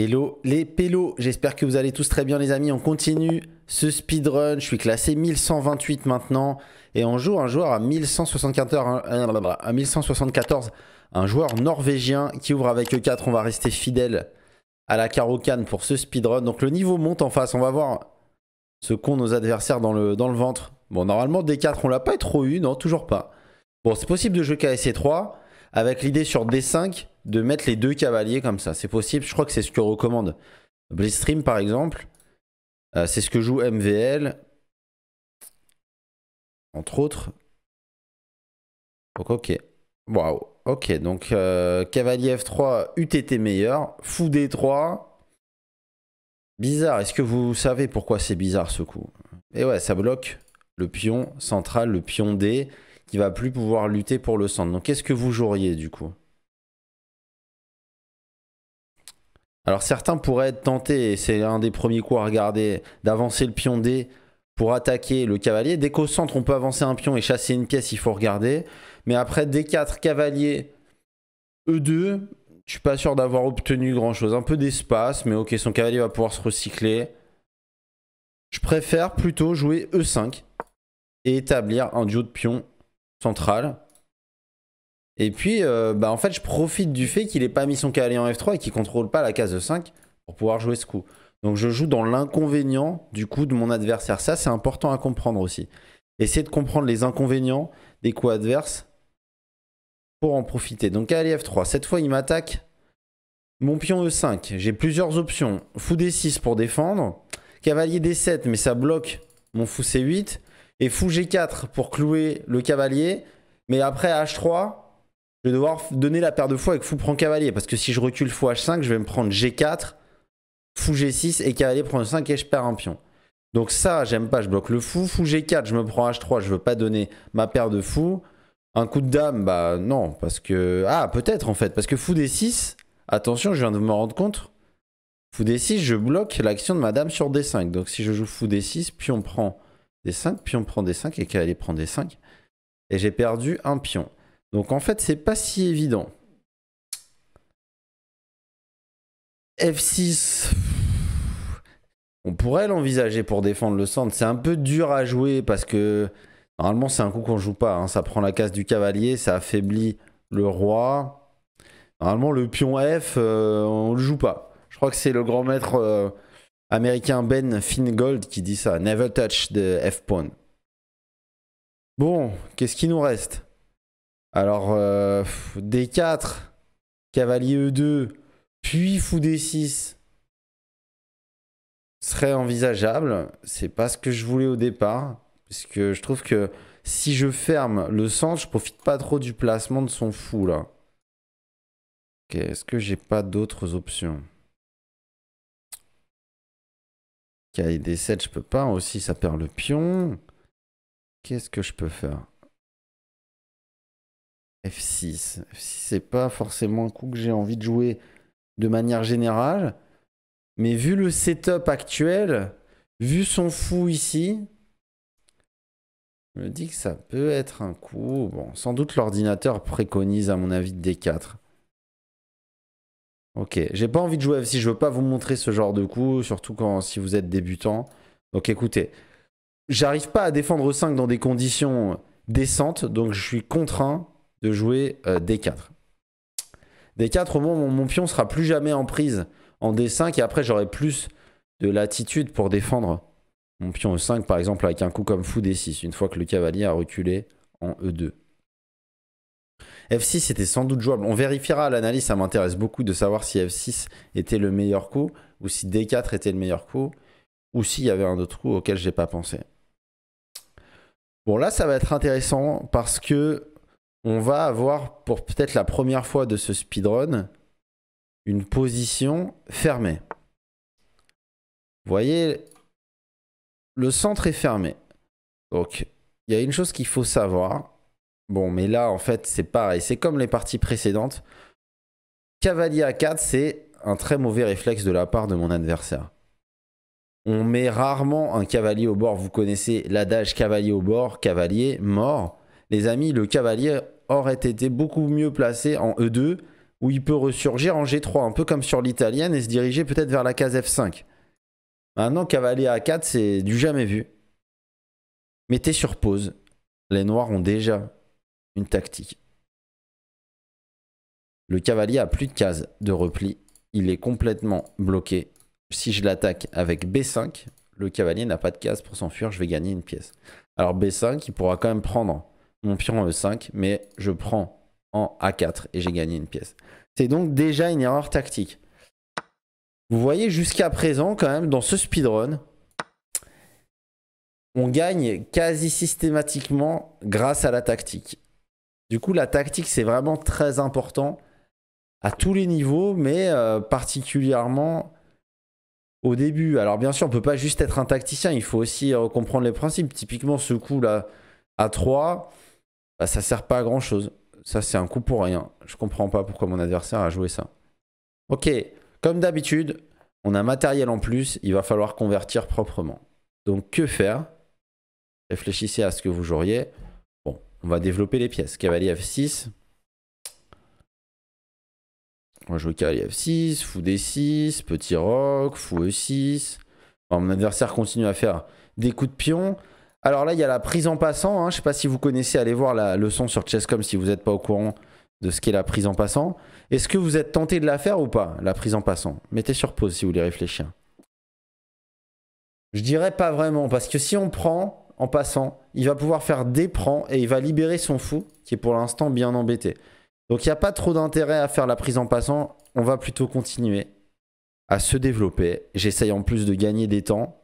Hello les pélos, j'espère que vous allez tous très bien les amis, on continue ce speedrun, je suis classé 1128 maintenant et on joue un joueur à 1174, euh, à 1174 un joueur norvégien qui ouvre avec E4, on va rester fidèle à la carocane pour ce speedrun, donc le niveau monte en face, on va voir ce qu'ont nos adversaires dans le, dans le ventre. Bon normalement D4 on l'a pas trop eu, non toujours pas. Bon c'est possible de jouer KSC3, avec l'idée sur D5 de mettre les deux cavaliers comme ça. C'est possible, je crois que c'est ce que recommande Blitzstream par exemple. Euh, c'est ce que joue MVL, entre autres. Donc ok, waouh, ok, donc euh, cavalier F3 UTT meilleur, fou D3. Bizarre, est-ce que vous savez pourquoi c'est bizarre ce coup Et eh ouais, ça bloque le pion central, le pion D qui va plus pouvoir lutter pour le centre. Donc qu'est-ce que vous joueriez du coup Alors certains pourraient être tentés, et c'est un des premiers coups à regarder, d'avancer le pion D pour attaquer le cavalier. Dès qu'au centre on peut avancer un pion et chasser une pièce, il faut regarder. Mais après D4, cavalier, E2, je suis pas sûr d'avoir obtenu grand chose. Un peu d'espace, mais ok, son cavalier va pouvoir se recycler. Je préfère plutôt jouer E5 et établir un duo de pions centrale. Et puis, euh, bah, en fait, je profite du fait qu'il n'ait pas mis son cavalier en F3 et qu'il contrôle pas la case de 5 pour pouvoir jouer ce coup. Donc, je joue dans l'inconvénient du coup de mon adversaire. Ça, c'est important à comprendre aussi. essayer de comprendre les inconvénients des coups adverses pour en profiter. Donc, cavalier F3. Cette fois, il m'attaque mon pion E5. J'ai plusieurs options. Fou D6 pour défendre. Cavalier D7, mais ça bloque mon fou C8 et fou G4 pour clouer le cavalier. Mais après H3, je vais devoir donner la paire de fou avec fou prend cavalier. Parce que si je recule fou H5, je vais me prendre G4, fou G6 et cavalier prend 5 et je perds un pion. Donc ça, j'aime pas, je bloque le fou. Fou G4, je me prends H3, je veux pas donner ma paire de fou. Un coup de dame, bah non, parce que... Ah, peut-être en fait, parce que fou D6, attention, je viens de me rendre compte. Fou D6, je bloque l'action de ma dame sur D5. Donc si je joue fou D6, puis on prend des 5, pion prend des 5, et qu'elle prend des 5. Et j'ai perdu un pion. Donc en fait, c'est pas si évident. F6. On pourrait l'envisager pour défendre le centre. C'est un peu dur à jouer parce que normalement c'est un coup qu'on joue pas. Hein. Ça prend la case du cavalier, ça affaiblit le roi. Normalement le pion F, on euh, on le joue pas. Je crois que c'est le grand maître euh, américain Ben Fingold qui dit ça. Never touch the F-Pawn. Bon, qu'est-ce qui nous reste Alors, euh, D4, cavalier E2, puis fou D6 serait envisageable. C'est pas ce que je voulais au départ. Parce que je trouve que si je ferme le centre, je profite pas trop du placement de son fou là. est-ce que j'ai pas d'autres options et des 7, je peux pas. Aussi, ça perd le pion. Qu'est-ce que je peux faire F6. F6, c'est pas forcément un coup que j'ai envie de jouer de manière générale. Mais vu le setup actuel, vu son fou ici, je me dis que ça peut être un coup. Bon, sans doute l'ordinateur préconise à mon avis D4. Ok, j'ai pas envie de jouer si je veux pas vous montrer ce genre de coup, surtout quand si vous êtes débutant. Donc écoutez, j'arrive pas à défendre e 5 dans des conditions décentes, donc je suis contraint de jouer D4. Euh, D4, au moins, mon, mon, pion sera plus jamais en prise en D5, et après, j'aurai plus de latitude pour défendre mon pion E5, par exemple, avec un coup comme fou D6, une fois que le cavalier a reculé en E2. F6 était sans doute jouable. On vérifiera à l'analyse, ça m'intéresse beaucoup de savoir si F6 était le meilleur coup, ou si D4 était le meilleur coup, ou s'il y avait un autre coup auquel j'ai pas pensé. Bon là ça va être intéressant parce que on va avoir pour peut-être la première fois de ce speedrun une position fermée. Vous voyez, le centre est fermé. Donc il y a une chose qu'il faut savoir, Bon, mais là, en fait, c'est pareil. C'est comme les parties précédentes. Cavalier a 4, c'est un très mauvais réflexe de la part de mon adversaire. On met rarement un cavalier au bord. Vous connaissez l'adage cavalier au bord, cavalier mort. Les amis, le cavalier aurait été beaucoup mieux placé en E2, où il peut ressurgir en G3, un peu comme sur l'italienne, et se diriger peut-être vers la case F5. Maintenant, cavalier A4, c'est du jamais vu. Mettez sur pause. Les noirs ont déjà une tactique. Le cavalier a plus de cases de repli. Il est complètement bloqué. Si je l'attaque avec B5, le cavalier n'a pas de case pour s'enfuir. Je vais gagner une pièce. Alors B5, il pourra quand même prendre mon pion E5, euh, mais je prends en A4 et j'ai gagné une pièce. C'est donc déjà une erreur tactique. Vous voyez, jusqu'à présent, quand même, dans ce speedrun, on gagne quasi systématiquement grâce à la tactique. Du coup, la tactique, c'est vraiment très important à tous les niveaux, mais euh, particulièrement au début. Alors bien sûr, on ne peut pas juste être un tacticien, il faut aussi euh, comprendre les principes. Typiquement, ce coup-là à 3, bah, ça sert pas à grand-chose. Ça, c'est un coup pour rien. Je ne comprends pas pourquoi mon adversaire a joué ça. Ok, comme d'habitude, on a matériel en plus, il va falloir convertir proprement. Donc que faire Réfléchissez à ce que vous joueriez. On va développer les pièces. Cavalier F6. On va jouer cavalier F6, fou D6, petit rock. fou E6. mon adversaire continue à faire des coups de pion. Alors là, il y a la prise en passant. Hein. Je ne sais pas si vous connaissez, allez voir la leçon sur Chesscom si vous n'êtes pas au courant de ce qu'est la prise en passant. Est-ce que vous êtes tenté de la faire ou pas, la prise en passant Mettez sur pause si vous voulez réfléchir. Je dirais pas vraiment, parce que si on prend, en passant. Il va pouvoir faire des prends et il va libérer son fou qui est pour l'instant bien embêté. Donc il n'y a pas trop d'intérêt à faire la prise en passant. On va plutôt continuer à se développer. J'essaye en plus de gagner des temps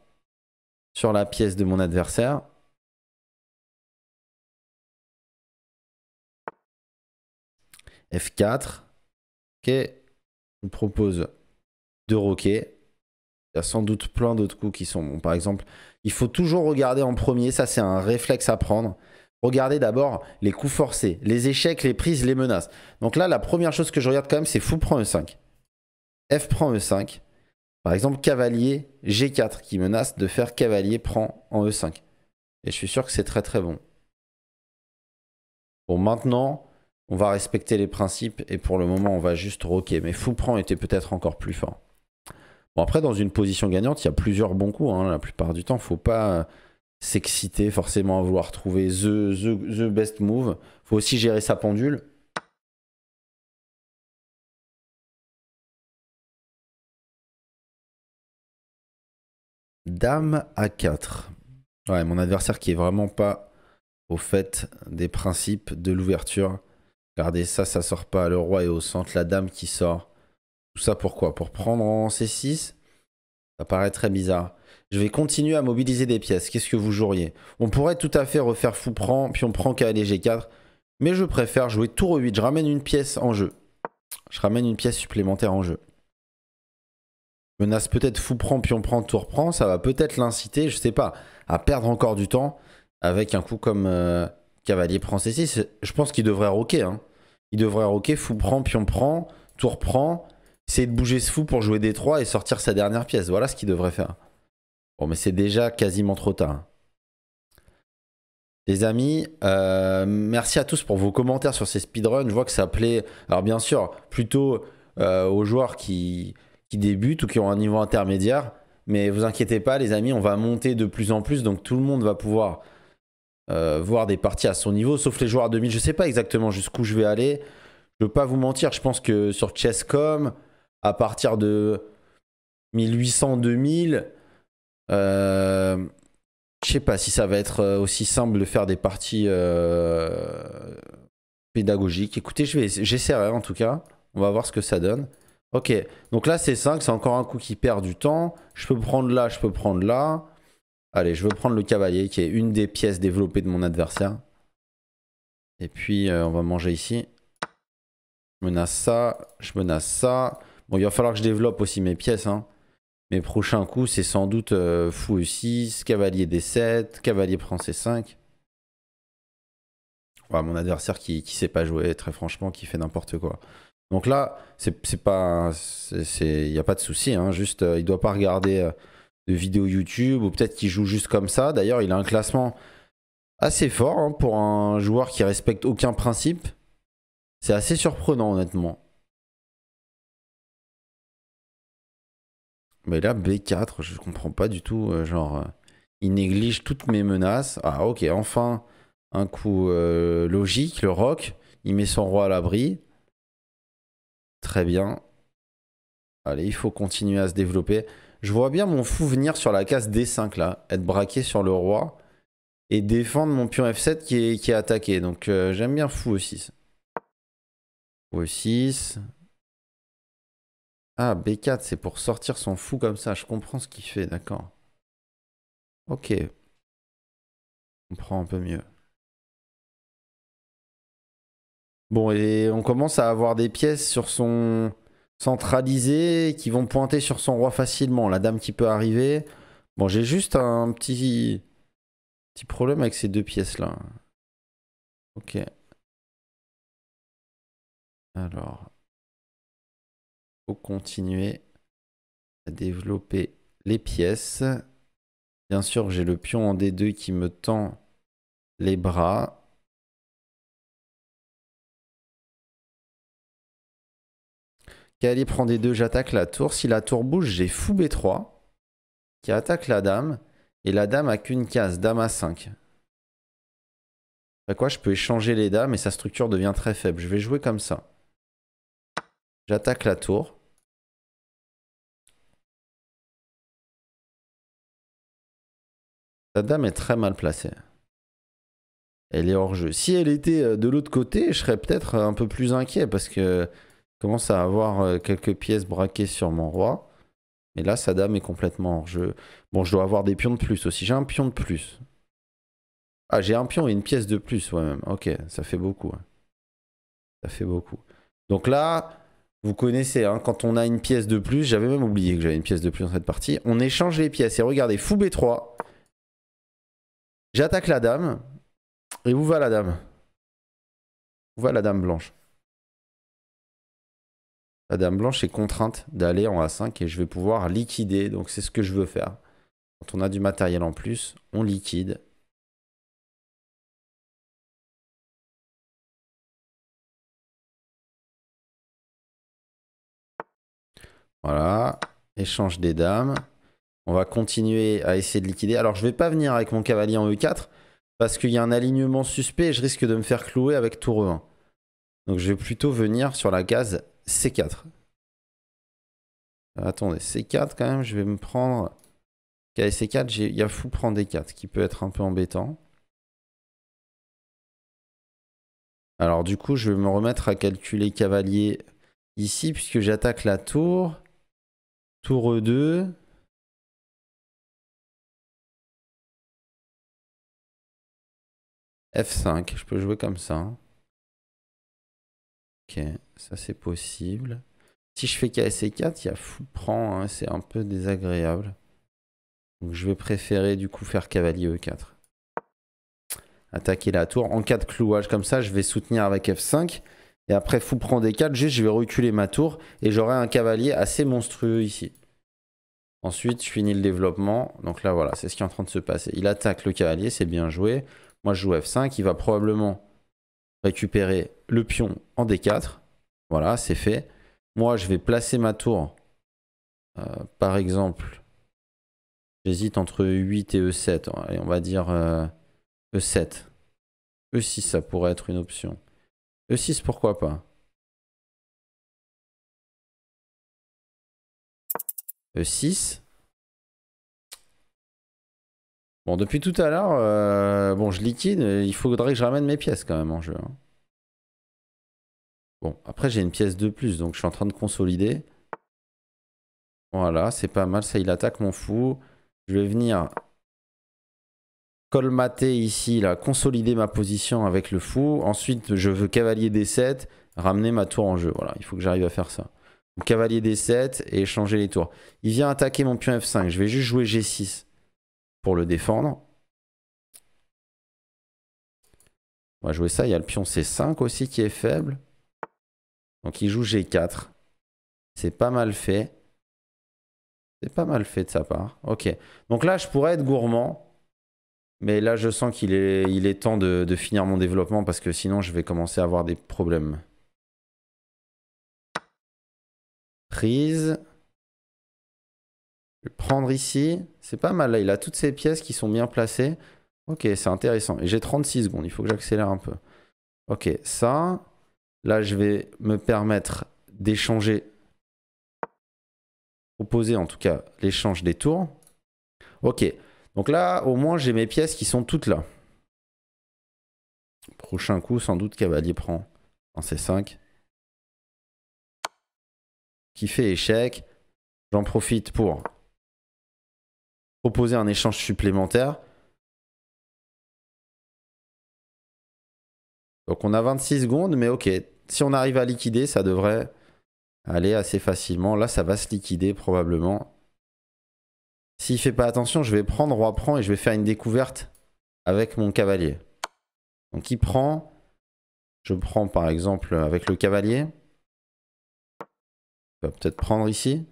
sur la pièce de mon adversaire. F4. Ok. On propose de roquer. Il y a sans doute plein d'autres coups qui sont bons. Par exemple, il faut toujours regarder en premier, ça c'est un réflexe à prendre. Regardez d'abord les coups forcés, les échecs, les prises, les menaces. Donc là, la première chose que je regarde quand même, c'est fou prend E5. F prend E5. Par exemple, cavalier G4 qui menace de faire cavalier prend en E5. Et je suis sûr que c'est très très bon. Bon, maintenant, on va respecter les principes et pour le moment, on va juste roquer. Mais fou prend était peut-être encore plus fort. Bon, après, dans une position gagnante, il y a plusieurs bons coups. Hein, la plupart du temps, faut pas euh, s'exciter forcément à vouloir trouver the, best move. faut aussi gérer sa pendule. Dame à 4. Ouais, mon adversaire qui est vraiment pas au fait des principes de l'ouverture. Regardez ça, ça sort pas. Le roi est au centre, la dame qui sort. Tout ça pourquoi Pour prendre en C6 Ça paraît très bizarre. Je vais continuer à mobiliser des pièces. Qu'est-ce que vous joueriez On pourrait tout à fait refaire fou prend, puis on prend cavalier G4. Mais je préfère jouer tour 8. Je ramène une pièce en jeu. Je ramène une pièce supplémentaire en jeu. Menace peut-être fou prend, puis on prend tour prend. Ça va peut-être l'inciter, je sais pas, à perdre encore du temps avec un coup comme euh, cavalier prend C6. Je pense qu'il devrait roquer. Hein. Il devrait roquer fou prend, puis on prend, tour prend essayer de bouger ce fou pour jouer d 3 et sortir sa dernière pièce. Voilà ce qu'il devrait faire. Bon, mais c'est déjà quasiment trop tard. Les amis, euh, merci à tous pour vos commentaires sur ces speedruns. Je vois que ça plaît, alors bien sûr, plutôt euh, aux joueurs qui, qui débutent ou qui ont un niveau intermédiaire. Mais vous inquiétez pas, les amis, on va monter de plus en plus. Donc tout le monde va pouvoir euh, voir des parties à son niveau, sauf les joueurs à 2000. Je sais pas exactement jusqu'où je vais aller. Je ne veux pas vous mentir, je pense que sur Chesscom, à partir de 1800-2000. je euh, je sais pas si ça va être euh, aussi simple de faire des parties euh, pédagogiques. Écoutez, j'essaierai en tout cas. On va voir ce que ça donne. Ok, donc là c'est 5, c'est encore un coup qui perd du temps. Je peux prendre là, je peux prendre là. Allez, je veux prendre le cavalier qui est une des pièces développées de mon adversaire. Et puis on va manger ici. Je menace ça, je menace ça. Bon, il va falloir que je développe aussi mes pièces. Hein. Mes prochains coups, c'est sans doute euh, fou E6, cavalier D7, cavalier prend C5. mon adversaire qui ne sait pas jouer, très franchement, qui fait n'importe quoi. Donc là, c'est pas, il n'y a pas de souci. Hein, juste, euh, il doit pas regarder euh, de vidéos YouTube ou peut-être qu'il joue juste comme ça. D'ailleurs, il a un classement assez fort hein, pour un joueur qui respecte aucun principe. C'est assez surprenant, honnêtement. Mais là, B4, je ne comprends pas du tout. Euh, genre, euh, il néglige toutes mes menaces. Ah, ok, enfin, un coup euh, logique, le roc. Il met son roi à l'abri. Très bien. Allez, il faut continuer à se développer. Je vois bien mon fou venir sur la case D5, là. Être braqué sur le roi. Et défendre mon pion F7 qui est, attaqué. Donc, j'aime bien fou E6. E6. Ah, B4, c'est pour sortir son fou comme ça. Je comprends ce qu'il fait, d'accord. Ok. On prend un peu mieux. Bon, et on commence à avoir des pièces sur son centralisé qui vont pointer sur son roi facilement. La dame qui peut arriver. Bon, j'ai juste un petit, petit problème avec ces deux pièces-là. Ok. Alors, faut continuer à développer les pièces. Bien sûr, j'ai le pion en D2 qui me tend les bras. Kali prend D2, j'attaque la tour. Si la tour bouge, j'ai fou B3 qui attaque la dame. Et la dame a qu'une case, dame à 5. Après quoi, je peux échanger les dames et sa structure devient très faible. Je vais jouer comme ça. J'attaque la tour. La dame est très mal placée. Elle est hors jeu. Si elle était euh, de l'autre côté, je serais peut-être un peu plus inquiet parce que je commence à avoir euh, quelques pièces braquées sur mon roi. Mais là, sa dame est complètement hors jeu. Bon, je dois avoir des pions de plus aussi. J'ai un pion de plus. Ah, j'ai un pion et une pièce de plus, ouais, même. Ok, ça fait beaucoup. Hein. Ça fait beaucoup. Donc là, vous connaissez, hein, quand on a une pièce de plus, j'avais même oublié que j'avais une pièce de plus dans cette partie. On échange les pièces. Et regardez, fou B3. J'attaque la dame. Et où va la dame Où va la dame blanche La dame blanche est contrainte d'aller en A5 et je vais pouvoir liquider. Donc c'est ce que je veux faire. Quand on a du matériel en plus, on liquide Voilà. Échange des dames. On va continuer à essayer de liquider. Alors, je ne vais pas venir avec mon cavalier en E4 parce qu'il y a un alignement suspect et je risque de me faire clouer avec tour E1. Donc, je vais plutôt venir sur la case C4. Euh, attendez, C4 quand même, je vais me prendre... c 4 il y a fou prendre D4 qui peut être un peu embêtant. Alors du coup, je vais me remettre à calculer cavalier ici puisque j'attaque la tour. Tour 2. F5, je peux jouer comme ça. Ok, ça c'est possible. Si je fais c 4 il y a fou prend, hein, c'est un peu désagréable. Donc je vais préférer du coup faire cavalier E4. Attaquer la tour. En cas de clouage comme ça, je vais soutenir avec F5. Et après, fou prend d 4 juste je vais reculer ma tour et j'aurai un cavalier assez monstrueux ici. Ensuite, je finis le développement. Donc là, voilà, c'est ce qui est en train de se passer. Il attaque le cavalier, c'est bien joué. Moi, je joue F5. Il va probablement récupérer le pion en D4. Voilà, c'est fait. Moi, je vais placer ma tour. Euh, par exemple, j'hésite entre 8 et E7. on va dire E7. Euh, E6, e ça pourrait être une option. E6, pourquoi pas E6. Bon, depuis tout à l'heure, euh, bon, je liquide, il faudrait que je ramène mes pièces quand même en jeu. Hein. Bon, après j'ai une pièce de plus, donc je suis en train de consolider. Voilà, c'est pas mal, ça il attaque mon fou. Je vais venir colmater ici, là, consolider ma position avec le fou. Ensuite, je veux cavalier D7, ramener ma tour en jeu. Voilà, il faut que j'arrive à faire ça. cavalier D7 et changer les tours. Il vient attaquer mon pion F5. Je vais juste jouer G6 pour le défendre. On va jouer ça. Il y a le pion C5 aussi qui est faible. Donc il joue G4. C'est pas mal fait. C'est pas mal fait de sa part. Ok. Donc là, je pourrais être gourmand. Mais là, je sens qu'il est, il est temps de, finir mon développement parce que sinon, je vais commencer à avoir des problèmes. Prise. Je prendre ici. C'est pas mal. Là, il a toutes ces pièces qui sont bien placées. Ok, c'est intéressant. Et j'ai 36 secondes. Il faut que j'accélère un peu. Ok, ça. Là, je vais me permettre d'échanger. Proposer en tout cas l'échange des tours. Ok. Donc là, au moins, j'ai mes pièces qui sont toutes là. Prochain coup, sans doute, cavalier prend en C5. Qui fait échec. J'en profite pour proposer un échange supplémentaire. Donc on a 26 secondes, mais ok. Si on arrive à liquider, ça devrait aller assez facilement. Là, ça va se liquider probablement. S'il fait pas attention, je vais prendre roi prend et je vais faire une découverte avec mon cavalier. Donc il prend. Je prends par exemple avec le cavalier. Il va peut-être prendre ici.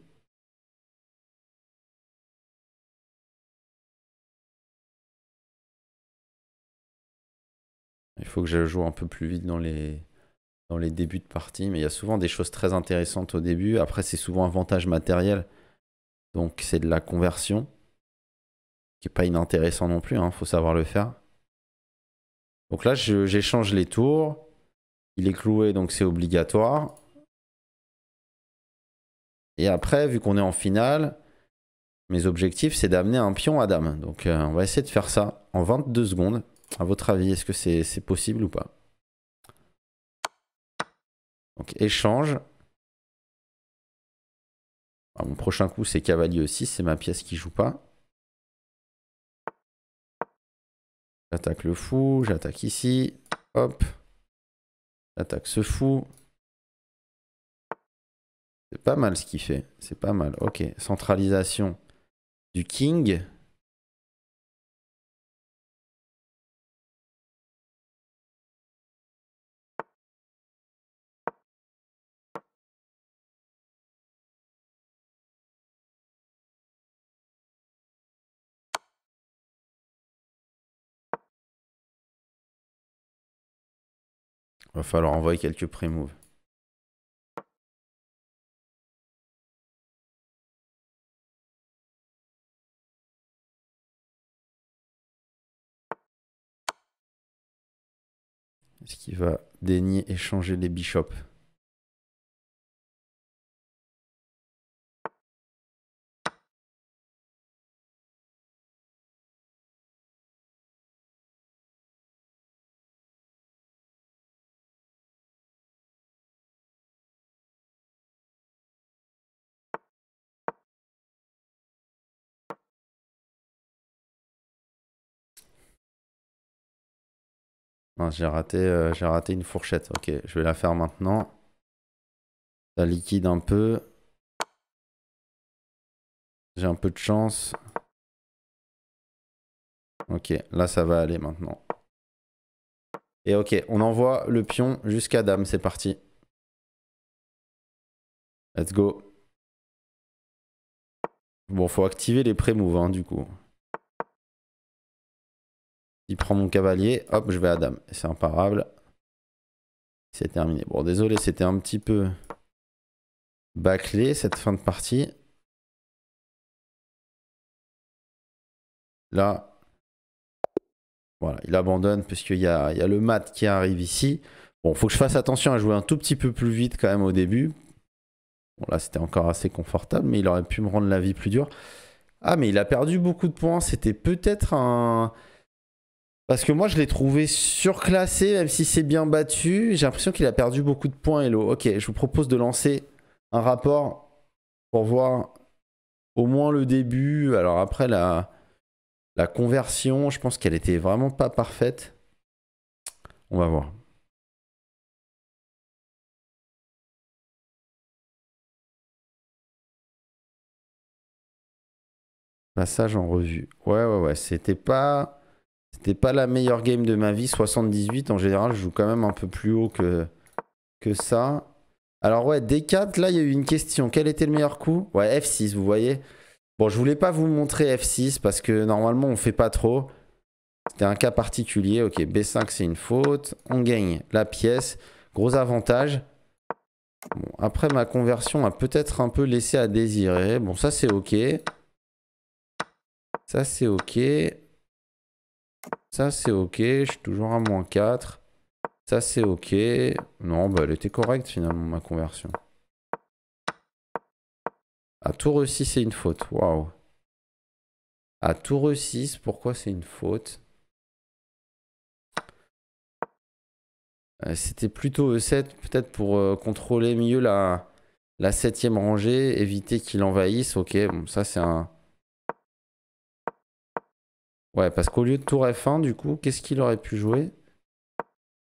Il faut que je joue un peu plus vite dans les, dans les débuts de partie, mais il y a souvent des choses très intéressantes au début. Après, c'est souvent un avantage matériel. Donc c'est de la conversion, qui n'est pas inintéressant non plus, il hein, faut savoir le faire. Donc là, j'échange les tours. Il est cloué, donc c'est obligatoire. Et après, vu qu'on est en finale, mes objectifs, c'est d'amener un pion à dame. Donc euh, on va essayer de faire ça en 22 secondes. À votre avis, est-ce que c'est possible ou pas Donc échange mon prochain coup, c'est cavalier aussi. C'est ma pièce qui joue pas. J'attaque le fou. J'attaque ici. Hop. J'attaque ce fou. C'est pas mal ce qu'il fait. C'est pas mal. Ok. Centralisation du king. Va falloir envoyer quelques pré-moves. Est-ce qu'il va et échanger les bishops Hein, euh, j'ai raté, une fourchette. Ok, je vais la faire maintenant. Ça liquide un peu. J'ai un peu de chance. Ok, là ça va aller maintenant. Et ok, on envoie le pion jusqu'à dame, c'est parti. Let's go. Bon, faut activer les pré-moves hein, du coup. Il prend mon cavalier. Hop, je vais à dame. C'est imparable. C'est terminé. Bon, désolé, c'était un petit peu bâclé cette fin de partie. Là, voilà, il abandonne puisqu'il y, y a, le mat qui arrive ici. Bon, faut que je fasse attention à jouer un tout petit peu plus vite quand même au début. Bon, là, c'était encore assez confortable, mais il aurait pu me rendre la vie plus dure. Ah, mais il a perdu beaucoup de points. C'était peut-être un... Parce que moi, je l'ai trouvé surclassé, même si c'est bien battu. J'ai l'impression qu'il a perdu beaucoup de points, Elo. Ok, je vous propose de lancer un rapport pour voir au moins le début. Alors après, la, la conversion, je pense qu'elle était vraiment pas parfaite. On va voir. Passage en revue. Ouais, ouais, ouais, c'était pas... C'était pas la meilleure game de ma vie, 78. En général, je joue quand même un peu plus haut que, que ça. Alors ouais, D4, là, il y a eu une question. Quel était le meilleur coup Ouais, F6, vous voyez. Bon, je voulais pas vous montrer F6 parce que normalement, on fait pas trop. C'était un cas particulier. Ok, B5, c'est une faute. On gagne la pièce. Gros avantage. Bon, après, ma conversion a peut-être un peu laissé à désirer. Bon, ça, c'est ok. Ça, c'est ok. Ça, c'est OK. Je suis toujours à moins 4. Ça, c'est OK. Non, bah, elle était correcte finalement, ma conversion. À tour 6 e c'est une faute. Waouh. À tour 6 e pourquoi c'est une faute euh, C'était plutôt E7, peut-être pour euh, contrôler mieux la, la septième rangée, éviter qu'il envahisse. Ok, bon, ça c'est un, Ouais, parce qu'au lieu de tour F1, du coup, qu'est-ce qu'il aurait pu jouer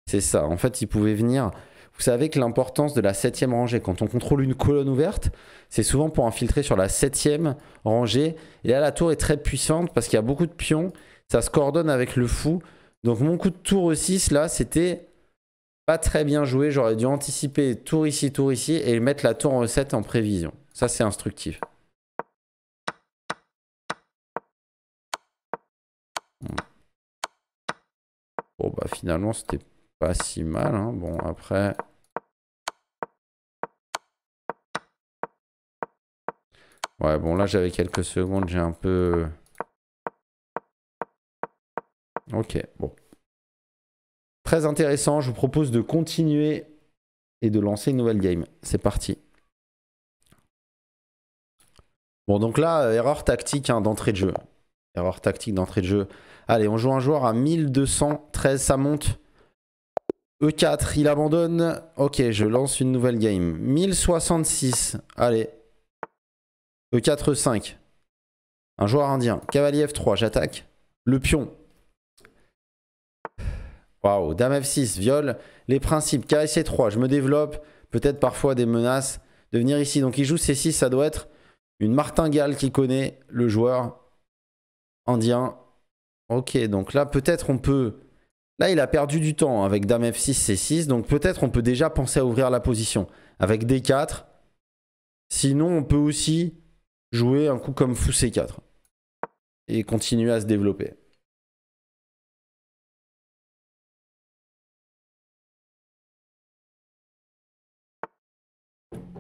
C'est ça. En fait, il pouvait venir. Vous savez que l'importance de la septième rangée, quand on contrôle une colonne ouverte, c'est souvent pour infiltrer sur la septième rangée. Et là, la tour est très puissante parce qu'il y a beaucoup de pions. Ça se coordonne avec le fou. Donc mon coup de tour 6, e là, c'était pas très bien joué. J'aurais dû anticiper tour ici, tour ici et mettre la tour en 7 en prévision. Ça, c'est instructif. Bon, bah finalement, c'était pas si mal. Hein. Bon, après... Ouais, bon, là, j'avais quelques secondes, j'ai un peu... Ok, bon. Très intéressant, je vous propose de continuer et de lancer une nouvelle game. C'est parti. Bon, donc là, euh, erreur tactique hein, d'entrée de jeu. Erreur tactique d'entrée de jeu. Allez, on joue un joueur à 1213, ça monte. E4, il abandonne. Ok, je lance une nouvelle game. 1066, allez. E4, E5. Un joueur indien. Cavalier F3, j'attaque. Le pion. Waouh, Dame F6, viole. Les principes, KSC3, je me développe. Peut-être parfois des menaces de venir ici. Donc il joue C6, ça doit être une martingale qui connaît le joueur indien. Ok, donc là, peut-être on peut... Là, il a perdu du temps avec Dame F6, C6. Donc peut-être on peut déjà penser à ouvrir la position avec D4. Sinon, on peut aussi jouer un coup comme Fou C4 et continuer à se développer.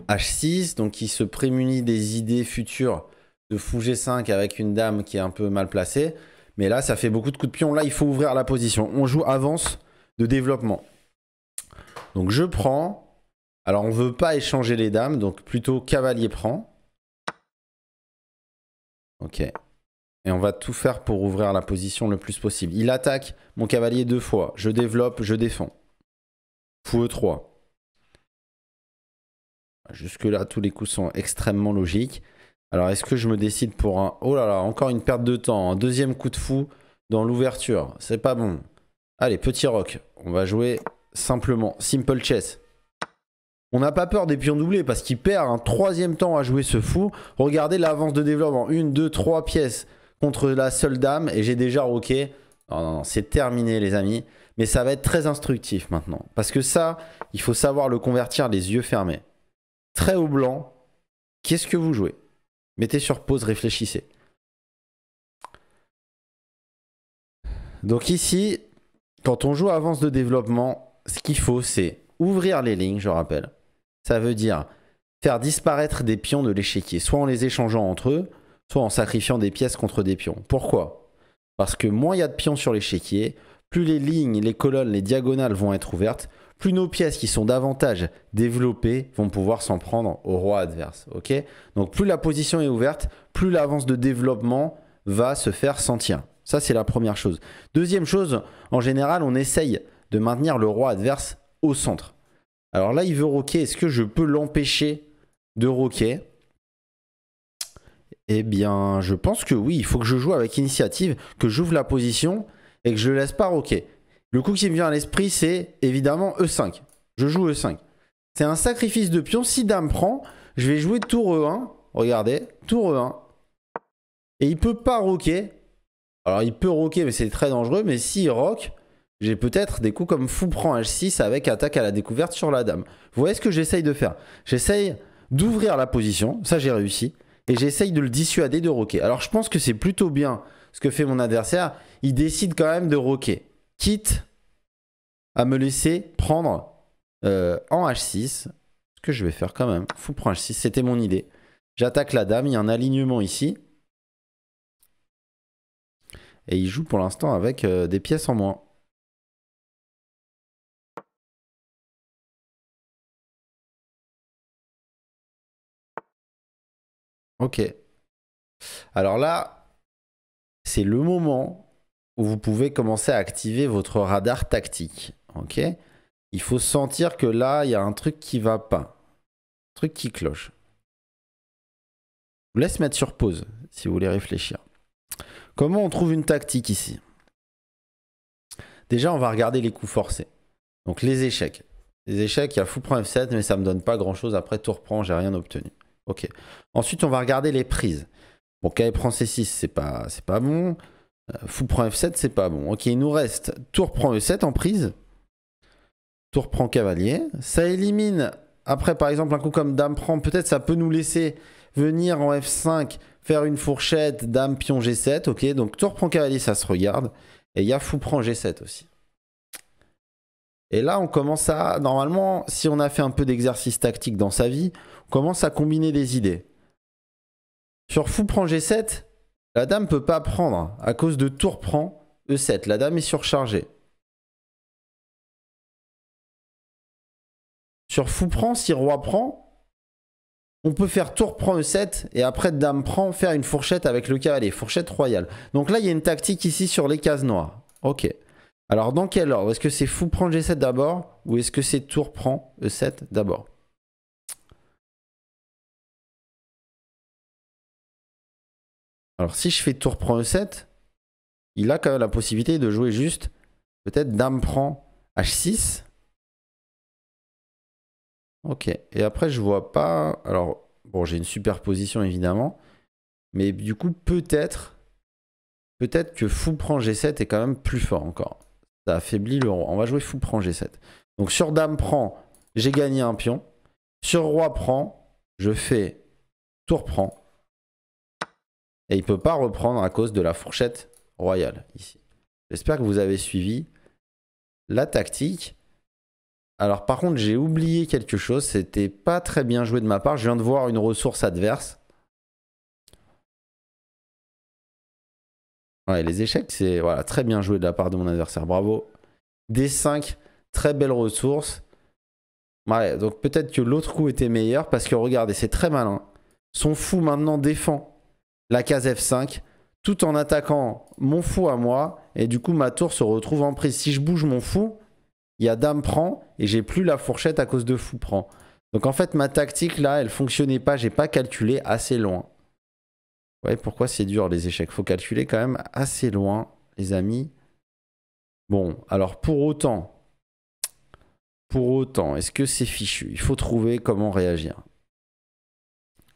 H6, donc il se prémunit des idées futures de fou G5 avec une dame qui est un peu mal placée. Mais là, ça fait beaucoup de coups de pion. Là, il faut ouvrir la position. On joue avance de développement. Donc je prends. Alors on ne veut pas échanger les dames, donc plutôt cavalier prend. Ok. Et on va tout faire pour ouvrir la position le plus possible. Il attaque mon cavalier deux fois. Je développe, je défends. Fou E3. Jusque là, tous les coups sont extrêmement logiques. Alors, est-ce que je me décide pour un... Oh là là, encore une perte de temps. Un deuxième coup de fou dans l'ouverture. C'est pas bon. Allez, petit rock. On va jouer simplement. Simple chess. On n'a pas peur des pions doublés parce qu'il perd un troisième temps à jouer ce fou. Regardez l'avance de développement. Une, deux, trois pièces contre la seule dame et j'ai déjà roqué. Non, non, non, c'est terminé les amis. Mais ça va être très instructif maintenant. Parce que ça, il faut savoir le convertir les yeux fermés. Très haut blanc, qu'est-ce que vous jouez Mettez sur pause, réfléchissez. Donc ici, quand on joue avance de développement, ce qu'il faut, c'est ouvrir les lignes, je rappelle. Ça veut dire faire disparaître des pions de l'échiquier, soit en les échangeant entre eux, soit en sacrifiant des pièces contre des pions. Pourquoi Parce que moins il y a de pions sur l'échiquier, plus les lignes, les colonnes, les diagonales vont être ouvertes, plus nos pièces qui sont davantage développées vont pouvoir s'en prendre au roi adverse. Ok Donc plus la position est ouverte, plus l'avance de développement va se faire sentir. Ça, c'est la première chose. Deuxième chose, en général, on essaye de maintenir le roi adverse au centre. Alors là, il veut roquer. Est-ce que je peux l'empêcher de roquer Eh bien, je pense que oui. Il faut que je joue avec initiative, que j'ouvre la position et que je ne laisse pas roquer. Le coup qui me vient à l'esprit, c'est évidemment E5. Je joue E5. C'est un sacrifice de pion. Si dame prend, je vais jouer tour E1. Regardez, tour E1. Et il peut pas roquer. Alors il peut roquer, mais c'est très dangereux. Mais s'il roque, j'ai peut-être des coups comme fou prend H6 avec attaque à la découverte sur la dame. Vous voyez ce que j'essaye de faire J'essaye d'ouvrir la position. Ça, j'ai réussi. Et j'essaye de le dissuader de roquer. Alors je pense que c'est plutôt bien ce que fait mon adversaire. Il décide quand même de roquer quitte à me laisser prendre euh, en H6, ce que je vais faire quand même, fou prend H6, c'était mon idée. J'attaque la dame, il y a un alignement ici. Et il joue pour l'instant avec euh, des pièces en moins. Ok. Alors là, c'est le moment vous pouvez commencer à activer votre radar tactique. Ok Il faut sentir que là, il y a un truc qui va pas. Un truc qui cloche. Je vous laisse mettre sur pause si vous voulez réfléchir. Comment on trouve une tactique ici Déjà, on va regarder les coups forcés. Donc les échecs. Les échecs, il y a fou prend F7, mais ça ne me donne pas grand-chose. Après, tout reprend, j'ai rien obtenu. Ok. Ensuite, on va regarder les prises. Bon, K prend C6, c'est pas, pas bon. Euh, fou prend F7, c'est pas bon. Ok, il nous reste tour prend E7 en prise. Tour prend cavalier. Ça élimine, après par exemple, un coup comme dame prend, peut-être ça peut nous laisser venir en F5, faire une fourchette, dame, pion, G7. Ok, donc tour prend cavalier, ça se regarde. Et il y a fou prend G7 aussi. Et là, on commence à, normalement, si on a fait un peu d'exercice tactique dans sa vie, on commence à combiner des idées. Sur fou prend G7, la dame peut pas prendre à cause de tour prend E7. La dame est surchargée. Sur fou prend, si roi prend, on peut faire tour prend E7 et après dame prend, faire une fourchette avec le cavalier, fourchette royale. Donc là, il y a une tactique ici sur les cases noires. Ok. Alors dans quel ordre Est-ce que c'est fou prend G7 d'abord ou est-ce que c'est tour prend E7 d'abord Alors si je fais tour prend E7, il a quand même la possibilité de jouer juste peut-être dame prend H6. Ok, et après je vois pas... Alors bon j'ai une superposition évidemment, mais du coup peut-être... Peut-être que fou prend G7 est quand même plus fort encore. Ça affaiblit le roi. On va jouer fou prend G7. Donc sur dame prend, j'ai gagné un pion. Sur roi prend, je fais tour prend. Et il ne peut pas reprendre à cause de la fourchette royale ici. J'espère que vous avez suivi la tactique. Alors par contre, j'ai oublié quelque chose. C'était pas très bien joué de ma part. Je viens de voir une ressource adverse. les échecs, c'est voilà, très bien joué de la part de mon adversaire. Bravo. D5, très belle ressource. Ouais, donc peut-être que l'autre coup était meilleur parce que regardez, c'est très malin. Son fou maintenant défend la case F5, tout en attaquant mon fou à moi, et du coup ma tour se retrouve en prise. Si je bouge mon fou, il y a dame prend, et j'ai plus la fourchette à cause de fou prend. Donc en fait ma tactique là, elle fonctionnait pas, j'ai pas calculé assez loin. Vous voyez pourquoi c'est dur les échecs, faut calculer quand même assez loin les amis. Bon, alors pour autant, pour autant, est-ce que c'est fichu Il faut trouver comment réagir.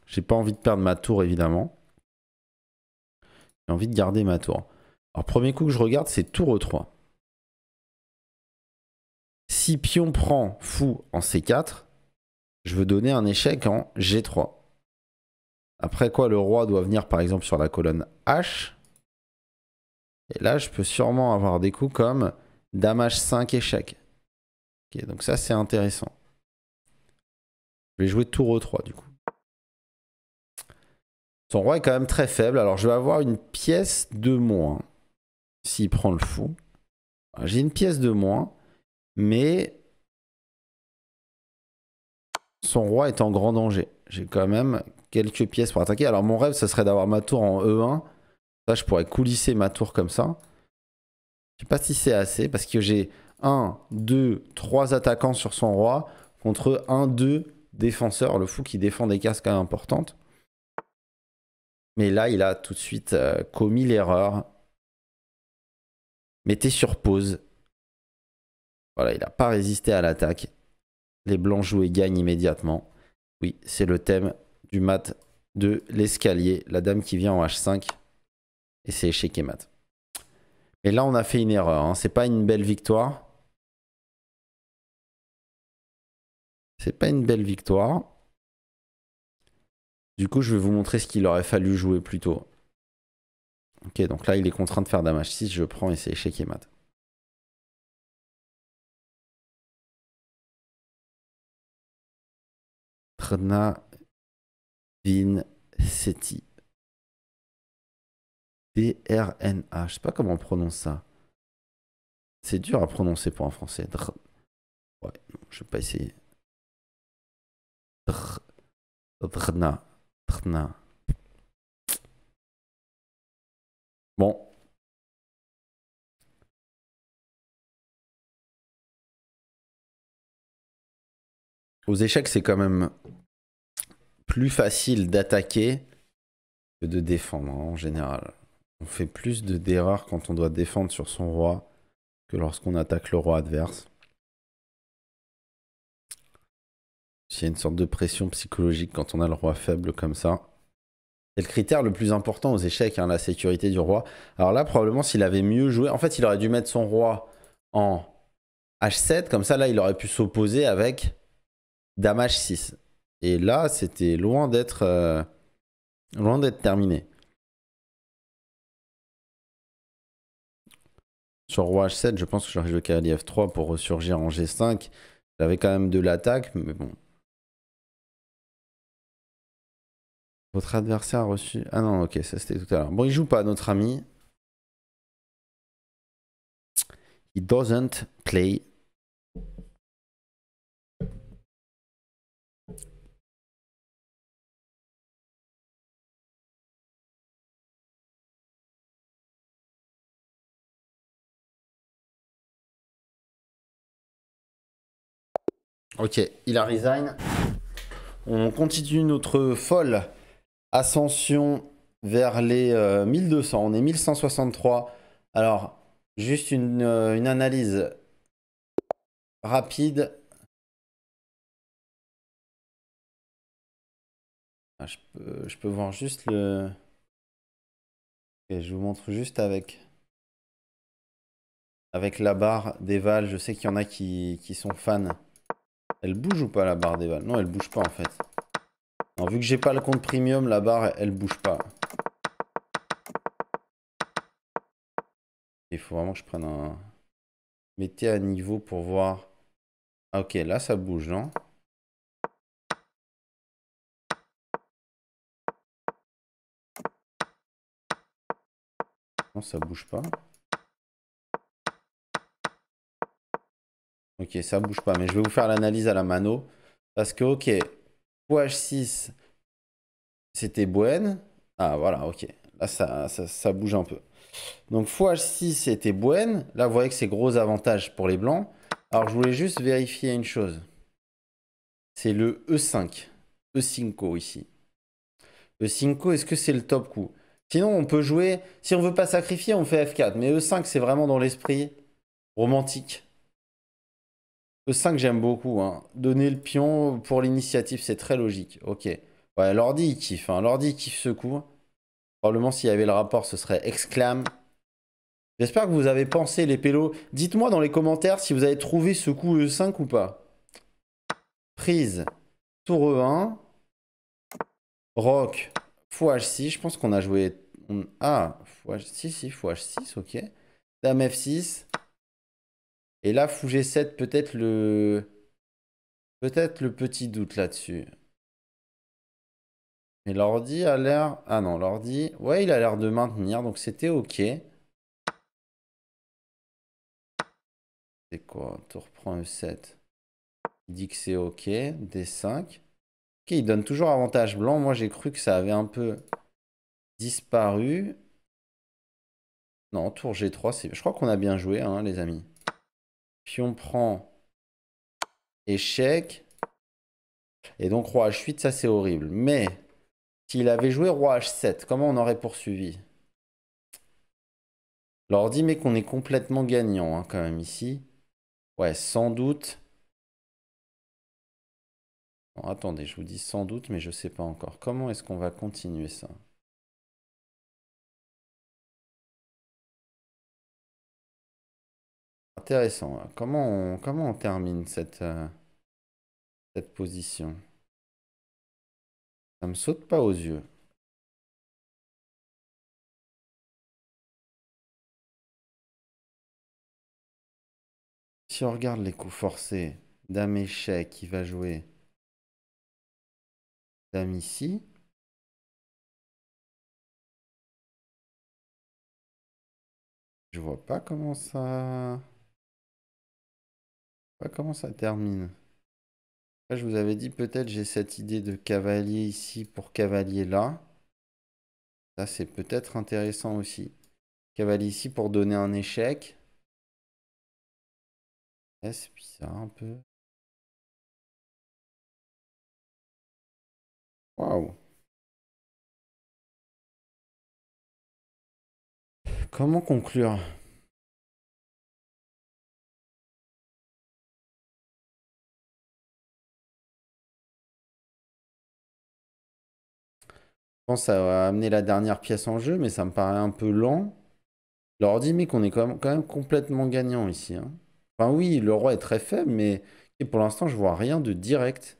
J'ai pas envie de perdre ma tour évidemment. J'ai envie de garder ma tour. Alors, premier coup que je regarde, c'est tour E3. Si pion prend fou en C4, je veux donner un échec en G3. Après quoi, le roi doit venir par exemple sur la colonne H. Et là, je peux sûrement avoir des coups comme Dame H5 échec. donc ça, c'est intéressant. Je vais jouer tour E3 du coup. Son roi est quand même très faible. Alors je vais avoir une pièce de moins. S'il prend le fou. J'ai une pièce de moins. Mais son roi est en grand danger. J'ai quand même quelques pièces pour attaquer. Alors mon rêve, ce serait d'avoir ma tour en E1. Ça, je pourrais coulisser ma tour comme ça. Je sais pas si c'est assez parce que j'ai 1, 2, 3 attaquants sur son roi contre 1, 2 défenseurs. Le fou qui défend des cases quand importantes. Mais là, il a tout de suite euh, commis l'erreur. Mettez sur pause. Voilà, il n'a pas résisté à l'attaque. Les blancs jouent et gagnent immédiatement. Oui, c'est le thème du mat de l'escalier. La dame qui vient en H5. Et c'est échec et mat. Et là, on a fait une erreur. Hein. C'est pas une belle victoire. C'est pas une belle victoire. Du coup, je vais vous montrer ce qu'il aurait fallu jouer plus tôt. Ok, donc là, il est contraint de faire damage. 6 Je prends et c'est échec et mat. Trna Vin Seti. D-R-N-A. Je sais pas comment on prononce ça. C'est dur à prononcer pour un français. Dr... Ouais, je vais pas essayer. Dr... Drna. Bon. Aux échecs, c'est quand même plus facile d'attaquer que de défendre en général. On fait plus d'erreurs quand on doit défendre sur son roi que lorsqu'on attaque le roi adverse. Il y a une sorte de pression psychologique quand on a le roi faible comme ça. C'est le critère le plus important aux échecs, hein, la sécurité du roi. Alors là, probablement, s'il avait mieux joué, en fait, il aurait dû mettre son roi en H7, comme ça, là, il aurait pu s'opposer avec Dame H6. Et là, c'était loin d'être euh, loin d'être terminé. Sur roi H7, je pense que j'aurais joué cavalier F3 pour ressurgir en G5. J'avais quand même de l'attaque, mais bon, Votre adversaire a reçu... Ah non, ok, ça c'était tout à l'heure. Bon, il joue pas, notre ami. He doesn't play. Ok, il a resign. On continue notre folle Ascension vers les 1200. Euh, On est 1163. Alors, juste une, euh, analyse rapide. Ah, je, peux, voir juste le... je vous montre juste avec avec la barre des Je sais qu'il y en a qui, qui, sont fans. Elle bouge ou pas la barre des vals Non, elle bouge pas en fait vu que j'ai pas le compte premium, la barre, elle bouge pas. Il faut vraiment que je prenne un... Mettez à niveau pour voir... Ah ok, là ça bouge, non Non, ça bouge pas. Ok, ça bouge pas, mais je vais vous faire l'analyse à la mano. Parce que, ok, h 6 c'était Buen. Ah voilà, ok. Là, ça, ça, bouge un peu. Donc h 6 c'était Buen. Là, vous voyez que c'est gros avantage pour les blancs. Alors, je voulais juste vérifier une chose. C'est le E5. E5 ici. E5, est-ce que c'est le top coup Sinon, on peut jouer... Si on veut pas sacrifier, on fait F4. Mais E5, c'est vraiment dans l'esprit romantique e 5, j'aime beaucoup. Hein. Donner le pion pour l'initiative, c'est très logique. Ok. Ouais, l'ordi, il kiffe. Hein. L'ordi, il kiffe ce coup. Probablement, s'il y avait le rapport, ce serait exclame. J'espère que vous avez pensé, les pélos. Dites-moi dans les commentaires si vous avez trouvé ce coup E5 ou pas. Prise. Tour E1. Rock. Fou H6. Je pense qu'on a joué... Ah, fou H6, si, fou H6, ok. Dame F6. Et là, fou G7, peut-être le... Peut-être le petit doute là-dessus. Mais l'ordi a l'air... Ah non, l'ordi... Ouais, il a l'air de maintenir, donc c'était OK. C'est quoi Tour prend E7. Il dit que c'est OK. D5. OK, il donne toujours avantage blanc. Moi, j'ai cru que ça avait un peu disparu. Non, tour G3, je crois qu'on a bien joué, hein, les amis. Pion prend. Échec. Et donc roi h8, ça c'est horrible. Mais s'il avait joué roi h7, comment on aurait poursuivi L'ordi mais qu'on est complètement gagnant hein, quand même ici. Ouais, sans doute. attendez, je vous dis sans doute, mais je ne sais pas encore. Comment est-ce qu'on va continuer ça Intéressant. Comment on, comment on termine cette, euh, cette position Ça me saute pas aux yeux. Si on regarde les coups forcés, dame échec qui va jouer dame ici. Je vois pas comment ça... Bah, comment ça termine. je vous avais dit peut-être j'ai cette idée de cavalier ici pour cavalier là. Ça, c'est peut-être intéressant aussi. Cavalier ici pour donner un échec. Eh, c'est bizarre un peu. Waouh. Comment conclure Je pense va amener la dernière pièce en jeu, mais ça me paraît un peu lent. L'ordi, mais qu'on est quand même, quand même complètement gagnant ici. Hein. Enfin, oui, le roi est très faible, mais pour l'instant, je vois rien de direct.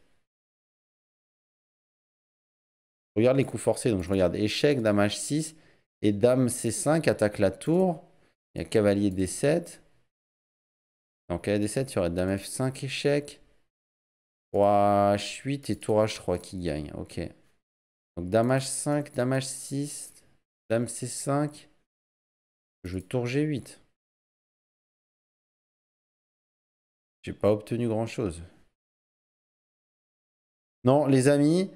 Je regarde les coups forcés, donc je regarde échec, dame h6 et dame c5 attaque la tour. Il y a cavalier d7. Dans cavalier d7, il y aurait dame f5, échec. Roi h8 et tour h3 qui gagne. Ok. Donc Dame 5 Dame 6 Dame C5. Je tour G8. J'ai pas obtenu grand chose. Non, les amis,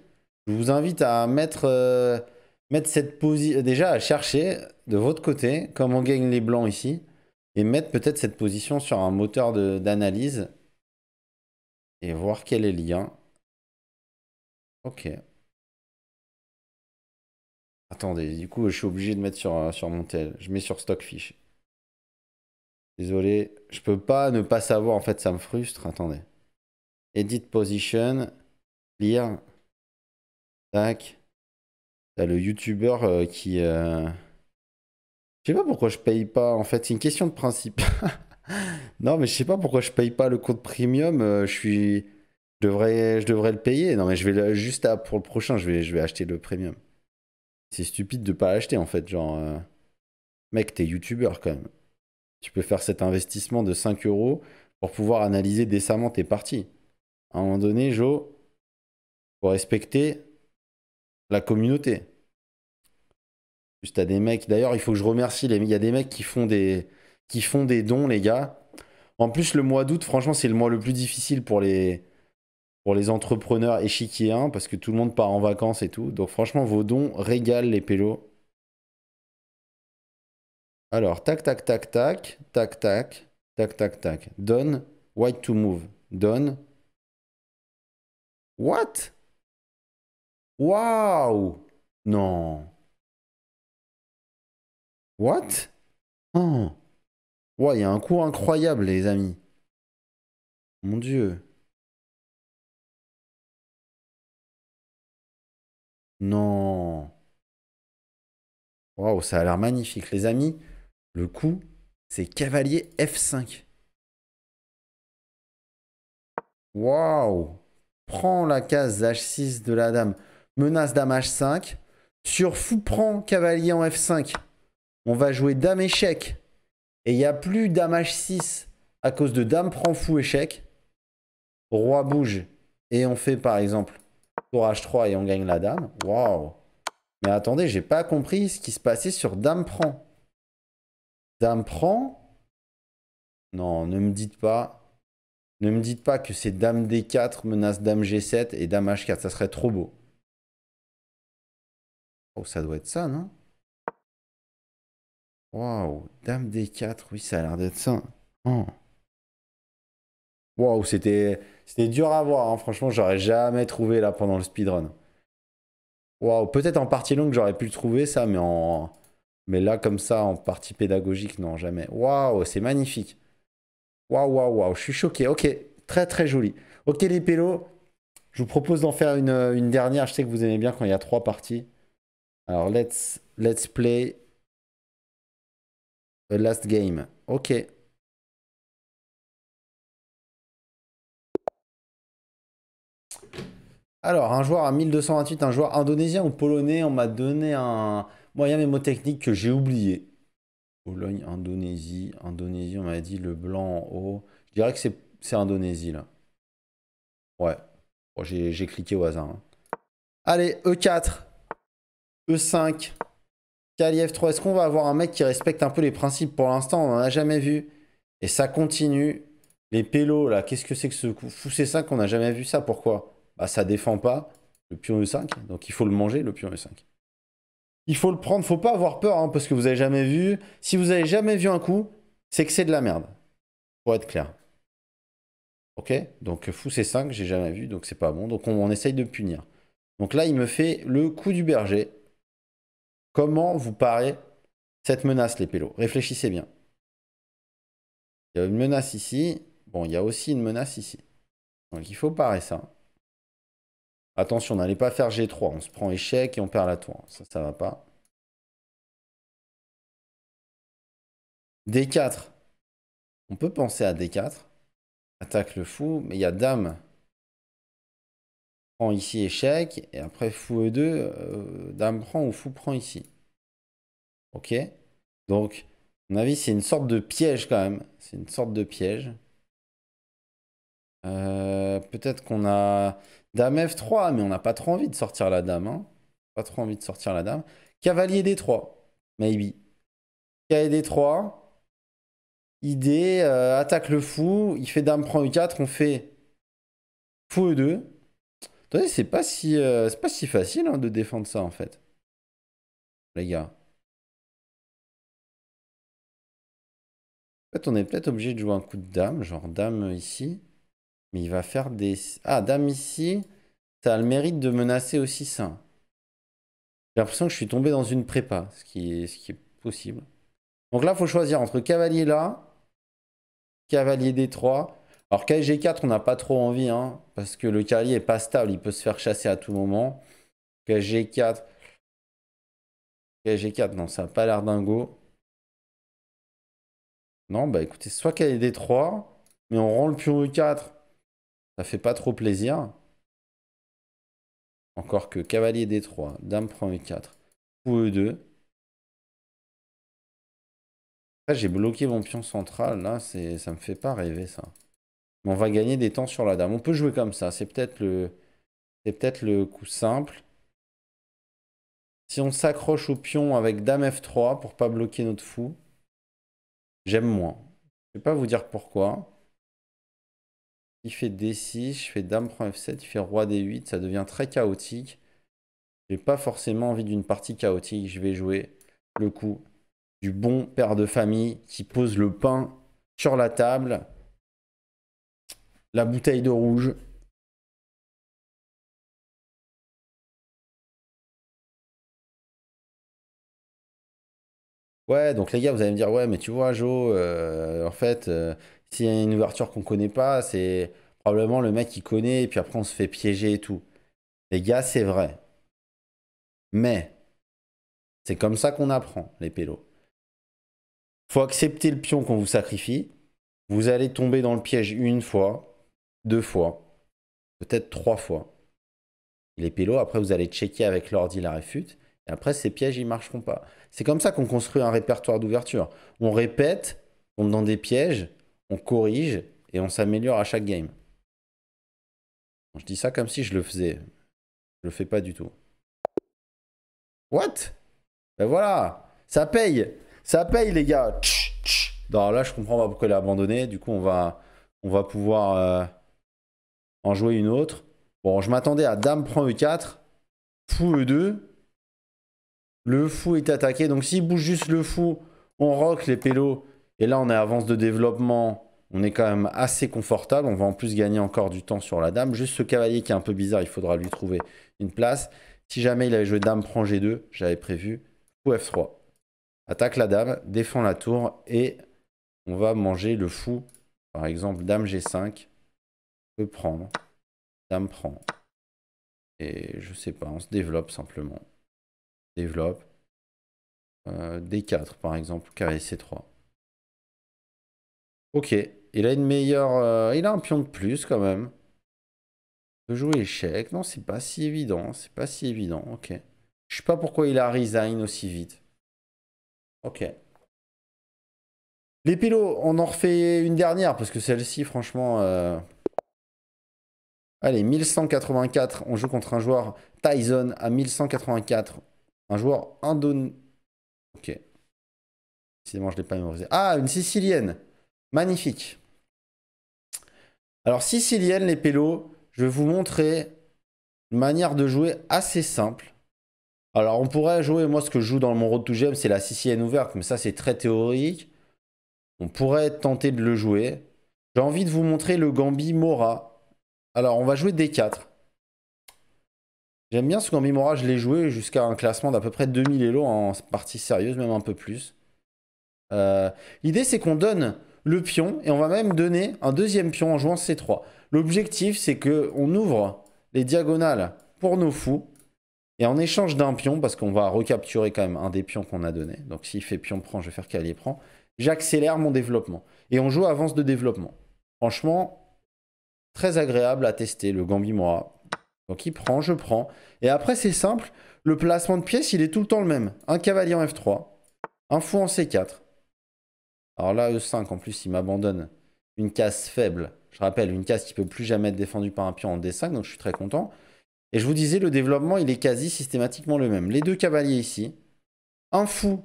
je vous invite à mettre, euh, cette position. Déjà, à chercher de votre côté comment gagne les blancs ici. Et mettre peut-être cette position sur un moteur d'analyse. Et voir quel est le lien. Ok. Attendez, du coup, je suis obligé de mettre sur, euh, sur mon tel. Je mets sur Stockfish. Désolé, je peux pas ne pas savoir, en fait, ça me frustre. Attendez. Edit position, lire. Tac. T'as le YouTuber euh, qui. Euh... Je sais pas pourquoi je paye pas, en fait, c'est une question de principe. non, mais je sais pas pourquoi je paye pas le compte premium. Euh, je suis. devrais, je devrais le payer. Non, mais je vais juste pour le prochain, je vais, je vais acheter le premium. C'est stupide de ne pas acheter en fait. Genre, euh, mec, t'es youtubeur quand même. Tu peux faire cet investissement de 5 euros pour pouvoir analyser décemment tes parties. À un moment donné, Joe faut respecter la communauté. Juste à des mecs. D'ailleurs, il faut que je remercie les. Il y a des mecs qui font des, qui font des dons, les gars. En plus, le mois d'août, franchement, c'est le mois le plus difficile pour les, pour les entrepreneurs échiquiers hein, parce que tout le monde part en vacances et tout. Donc franchement, vos dons régalent les pélos. Alors, tac, tac, tac, tac, tac, tac, tac, tac, tac. Donne, white to move. Donne. What? Wow Non. What? Oh. Wow, il y a un coup incroyable, les amis. Mon Dieu. Non. Waouh, ça a l'air magnifique. Les amis, le coup, c'est cavalier F5. Waouh Prends la case H6 de la dame. Menace dame H5. Sur fou, prend cavalier en F5. On va jouer dame échec. Et il n'y a plus dame H6 à cause de dame prend fou échec. Roi bouge. Et on fait par exemple Tour H3 et on gagne la dame. Waouh Mais attendez, j'ai pas compris ce qui se passait sur dame prend. Dame prend Non, ne me dites pas. Ne me dites pas que c'est dame D4 menace dame G7 et dame H4, ça serait trop beau. Oh, ça doit être ça, non Waouh, dame D4, oui, ça a l'air d'être ça. Oh. Waouh, c'était c'était dur à voir, hein. franchement, j'aurais jamais trouvé là pendant le speedrun. Waouh, peut-être en partie longue, j'aurais pu le trouver ça, mais en. Mais là, comme ça, en partie pédagogique, non, jamais. Waouh, c'est magnifique. Waouh, waouh, waouh, je suis choqué. Ok, très très joli. Ok, les pélos, je vous propose d'en faire une, une, dernière. Je sais que vous aimez bien quand il y a trois parties. Alors, let's, let's play the last game. Ok. Alors, un joueur à 1228, un joueur indonésien ou polonais, on m'a donné un moyen mémotechnique que j'ai oublié. Pologne, Indonésie, Indonésie, on m'a dit le blanc en haut. Je dirais que c'est Indonésie, là. Ouais. j'ai cliqué au hasard. Hein. Allez, E4, E5, Kali 3 Est-ce qu'on va avoir un mec qui respecte un peu les principes Pour l'instant, on n'en a jamais vu. Et ça continue. Les pélos, là, qu'est-ce que c'est que ce coup Fou, c'est ça qu'on n'a jamais vu ça, pourquoi bah, ça défend pas le pion E5. Donc il faut le manger, le pion E5. Il faut le prendre, faut pas avoir peur, hein, parce que vous n'avez jamais vu. Si vous n'avez jamais vu un coup, c'est que c'est de la merde. Pour être clair. Ok Donc euh, fou C5, j'ai jamais vu, donc c'est pas bon. Donc on, essaye de punir. Donc là, il me fait le coup du berger. Comment vous parez cette menace, les pélos Réfléchissez bien. Il y a une menace ici. Bon, il y a aussi une menace ici. Donc il faut parer ça. Attention, on n'allait pas faire G3. On se prend échec et on perd la tour. Ça, ça va pas. D4. On peut penser à D4. Attaque le fou, mais il y a dame. Prend ici échec. Et après fou E2, euh, dame prend ou fou prend ici. Ok Donc, à mon avis, c'est une sorte de piège quand même. C'est une sorte de piège. Euh, peut-être qu'on a Dame F3, mais on n'a pas trop envie de sortir la dame. Hein. Pas trop envie de sortir la dame. Cavalier D3, maybe. Cavalier D3. idée euh, attaque le fou. Il fait dame prend U4, on fait fou E2. Attendez, c'est pas, si, euh, pas si facile hein, de défendre ça en fait. Les gars. En fait, on est peut-être obligé de jouer un coup de dame, genre dame ici. Mais il va faire des... Ah, dame ici, ça a le mérite de menacer aussi ça. J'ai l'impression que je suis tombé dans une prépa, ce qui est, possible. Donc là, il faut choisir entre cavalier là, cavalier D3. Alors g 4 on n'a pas trop envie, hein, parce que le cavalier n'est pas stable, il peut se faire chasser à tout moment. kg 4 g 4 non, ça n'a pas l'air dingo. Non, bah écoutez, soit cavalier D3, mais on rend le pion E4 ça fait pas trop plaisir. Encore que cavalier d3, dame prend e4, fou e2. j'ai bloqué mon pion central, là, c'est ça me fait pas rêver, ça. Mais on va gagner des temps sur la dame. On peut jouer comme ça, c'est peut-être le... C'est peut-être le coup simple. Si on s'accroche au pion avec dame f3 pour pas bloquer notre fou, j'aime moins. Je vais pas vous dire pourquoi. Il fait D6, je fais Dame prend F7, il fait Roi D8, ça devient très chaotique. J'ai pas forcément envie d'une partie chaotique, je vais jouer le coup du bon père de famille qui pose le pain sur la table, la bouteille de rouge. Ouais, donc les gars, vous allez me dire, ouais, mais tu vois, Joe, euh, en fait, euh, s'il y a une ouverture qu'on connaît pas, c'est probablement le mec qui connaît et puis après on se fait piéger et tout. Les gars, c'est vrai. Mais c'est comme ça qu'on apprend les pélos. Faut accepter le pion qu'on vous sacrifie. Vous allez tomber dans le piège une fois, deux fois, peut-être trois fois. Les pélos, après vous allez checker avec l'ordi la réfute. Et après, ces pièges, ils marcheront pas. C'est comme ça qu'on construit un répertoire d'ouverture. On répète, on tombe dans des pièges, on corrige et on s'améliore à chaque game. Je dis ça comme si je le faisais. Je le fais pas du tout. What Ben voilà, ça paye, ça paye les gars. Tch, là je comprends pas pourquoi elle a abandonné. Du coup on va, on va pouvoir euh, en jouer une autre. Bon, je m'attendais à Dame prend E4, fou E2. Le fou est attaqué. Donc s'il bouge juste le fou, on rock les pélos. Et là, on est avance de développement. On est quand même assez confortable. On va en plus gagner encore du temps sur la dame. Juste ce cavalier qui est un peu bizarre, il faudra lui trouver une place. Si jamais il avait joué dame, prend G2, j'avais prévu, ou F3. Attaque la dame, défend la tour et on va manger le fou. Par exemple, dame G5 peut prendre. Dame prend. Et je sais pas, on se développe simplement. Développe. Euh, D4 par exemple, cavalier C3. Ok. Il a une meilleure... Euh, il a un pion de plus quand même. De jouer échec. Non, c'est pas si évident. C'est pas si évident. Ok. Je sais pas pourquoi il a resign aussi vite. Ok. Les pilotes, on en refait une dernière parce que celle-ci, franchement... Euh, allez, 1184. On joue contre un joueur Tyson à 1184. Un joueur indon... Ok. Décidément, je l'ai pas mémorisé. Ah, une Sicilienne Magnifique. Alors, sicilienne, les pélos, je vais vous montrer une manière de jouer assez simple. Alors, on pourrait jouer, moi, ce que je joue dans mon road to gem, c'est la sicilienne ouverte, mais ça, c'est très théorique. On pourrait tenter de le jouer. J'ai envie de vous montrer le Gambi Mora. Alors, on va jouer D4. J'aime bien ce Gambi Mora, je l'ai joué jusqu'à un classement d'à peu près 2000 élos en partie sérieuse, même un peu plus. Euh, l'idée, c'est qu'on donne le pion et on va même donner un deuxième pion en jouant C3. L'objectif, c'est que on ouvre les diagonales pour nos fous et en échange d'un pion, parce qu'on va recapturer quand même un des pions qu'on a donné. Donc s'il fait pion prend, je vais faire cavalier prend. J'accélère mon développement et on joue avance de développement. Franchement, très agréable à tester le moi. Donc il prend, je prends. Et après, c'est simple. Le placement de pièces il est tout le temps le même. Un cavalier en F3, un fou en C4, alors là, E5, en plus, il m'abandonne. Une case faible. Je rappelle, une case qui ne peut plus jamais être défendue par un pion en D5, donc je suis très content. Et je vous disais, le développement, il est quasi systématiquement le même. Les deux cavaliers ici. Un fou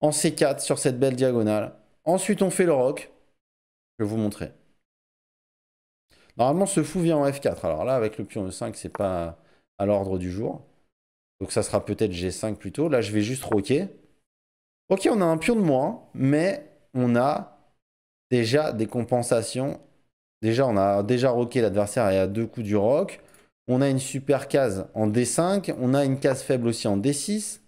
en C4 sur cette belle diagonale. Ensuite, on fait le rock. Je vais vous montrer. Normalement, ce fou vient en F4. Alors là, avec le pion E5, c'est pas à l'ordre du jour. Donc ça sera peut-être G5 plutôt. Là, je vais juste roquer. Ok, on a un pion de moins, mais on a déjà des compensations. Déjà, on a déjà roqué l'adversaire et à deux coups du rock. On a une super case en D5. On a une case faible aussi en D6.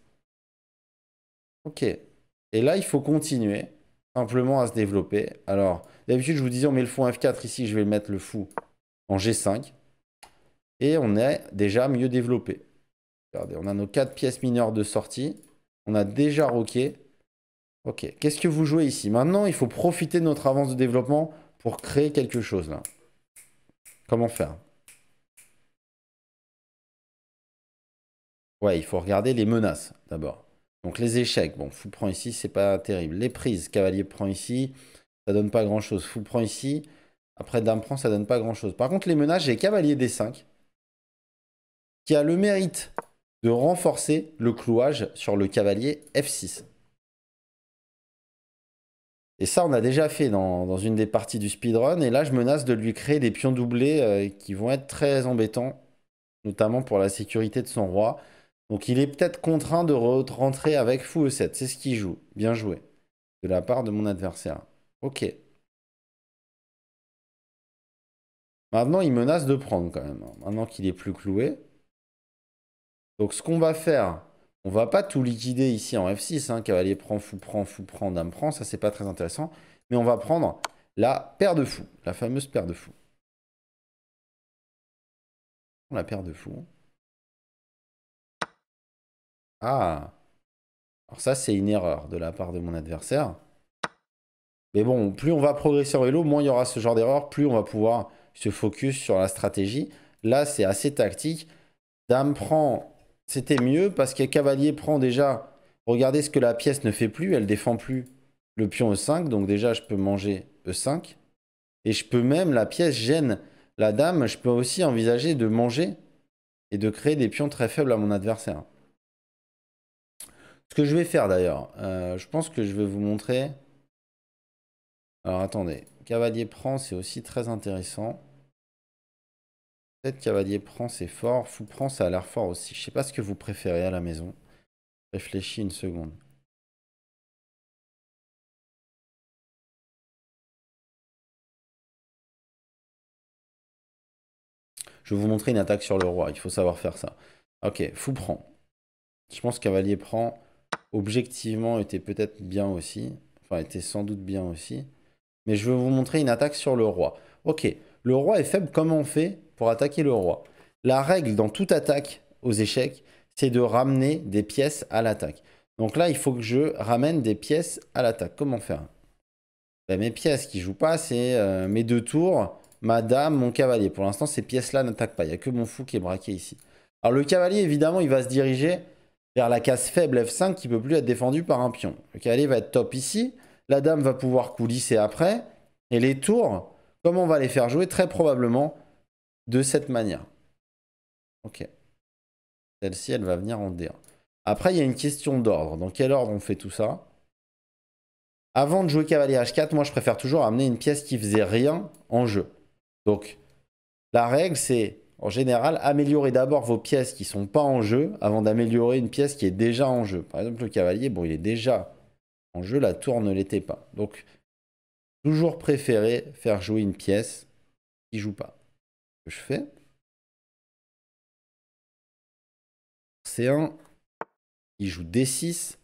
Ok. Et là, il faut continuer simplement à se développer. Alors, d'habitude, je vous disais, on met le fou F4. Ici, je vais le mettre le fou en G5. Et on est déjà mieux développé. Regardez, on a nos quatre pièces mineures de sortie. On a déjà roqué Ok, qu'est-ce que vous jouez ici Maintenant, il faut profiter de notre avance de développement pour créer quelque chose là. Comment faire Ouais, il faut regarder les menaces d'abord. Donc les échecs, bon, fou prend ici, c'est pas terrible. Les prises, cavalier prend ici, ça donne pas grand chose. Fou prend ici, après dame prend, ça donne pas grand chose. Par contre, les menaces, j'ai cavalier D5 qui a le mérite de renforcer le clouage sur le cavalier F6. Et ça, on a déjà fait dans, une des parties du speedrun. Et là, je menace de lui créer des pions doublés euh, qui vont être très embêtants, notamment pour la sécurité de son roi. Donc il est peut-être contraint de rentrer avec fou e7. C'est ce qu'il joue. Bien joué. De la part de mon adversaire. Ok. Maintenant, il menace de prendre quand même. Hein. Maintenant qu'il est plus cloué. Donc ce qu'on va faire, on va pas tout liquider ici en F6. Hein, cavalier prend, fou prend, fou prend, dame prend. Ça, c'est pas très intéressant. Mais on va prendre la paire de fous. La fameuse paire de fous. La paire de fou. Ah Alors ça, c'est une erreur de la part de mon adversaire. Mais bon, plus on va progresser en vélo, moins il y aura ce genre d'erreur, plus on va pouvoir se focus sur la stratégie. Là, c'est assez tactique. Dame prend c'était mieux parce que cavalier prend déjà. Regardez ce que la pièce ne fait plus. Elle défend plus le pion E5. Donc déjà, je peux manger E5. Et je peux même, la pièce gêne la dame. Je peux aussi envisager de manger et de créer des pions très faibles à mon adversaire. Ce que je vais faire d'ailleurs, euh, je pense que je vais vous montrer. Alors attendez, cavalier prend, c'est aussi très intéressant. Peut-être cavalier prend, c'est fort. Fou prend, ça a l'air fort aussi. Je sais pas ce que vous préférez à la maison. Réfléchis une seconde. Je vais vous montrer une attaque sur le roi. Il faut savoir faire ça. Ok, fou prend. Je pense cavalier prend, objectivement, était peut-être bien aussi. Enfin, était sans doute bien aussi. Mais je vais vous montrer une attaque sur le roi. Ok, le roi est faible, comment on fait pour attaquer le roi La règle dans toute attaque aux échecs, c'est de ramener des pièces à l'attaque. Donc là, il faut que je ramène des pièces à l'attaque. Comment faire ben, Mes pièces qui jouent pas, c'est euh, mes deux tours, ma dame, mon cavalier. Pour l'instant, ces pièces-là n'attaquent pas. Il n'y a que mon fou qui est braqué ici. Alors le cavalier, évidemment, il va se diriger vers la case faible F5 qui ne peut plus être défendue par un pion. Le cavalier va être top ici. La dame va pouvoir coulisser après. Et les tours Comment on va les faire jouer très probablement de cette manière. Ok. Celle-ci, elle va venir en D1. Après, il y a une question d'ordre. Dans quel ordre on fait tout ça Avant de jouer cavalier H4, moi, je préfère toujours amener une pièce qui faisait rien en jeu. Donc, la règle, c'est en général améliorer d'abord vos pièces qui sont pas en jeu avant d'améliorer une pièce qui est déjà en jeu. Par exemple, le cavalier, bon, il est déjà en jeu, la tour ne l'était pas. Donc, toujours préféré faire jouer une pièce qui joue pas. que je fais, C1, il joue D6.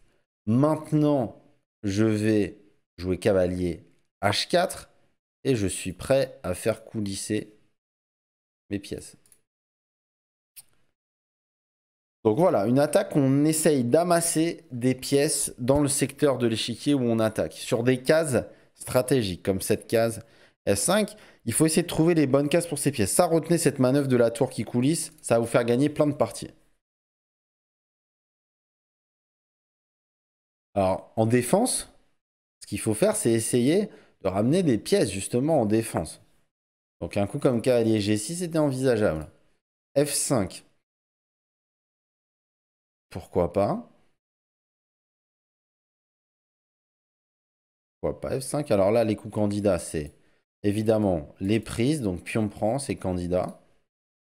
Maintenant, je vais jouer cavalier H4 et je suis prêt à faire coulisser mes pièces. Donc voilà, une attaque, on essaye d'amasser des pièces dans le secteur de l'échiquier où on attaque. Sur des cases stratégique, comme cette case f 5 Il faut essayer de trouver les bonnes cases pour ces pièces. Ça, retenez cette manœuvre de la tour qui coulisse, ça va vous faire gagner plein de parties. Alors, en défense, ce qu'il faut faire, c'est essayer de ramener des pièces, justement, en défense. Donc, un coup comme cavalier G6 c'était envisageable. F5. Pourquoi pas pas F5 Alors là, les coups candidats, c'est évidemment les prises. Donc pion prend, c'est candidat.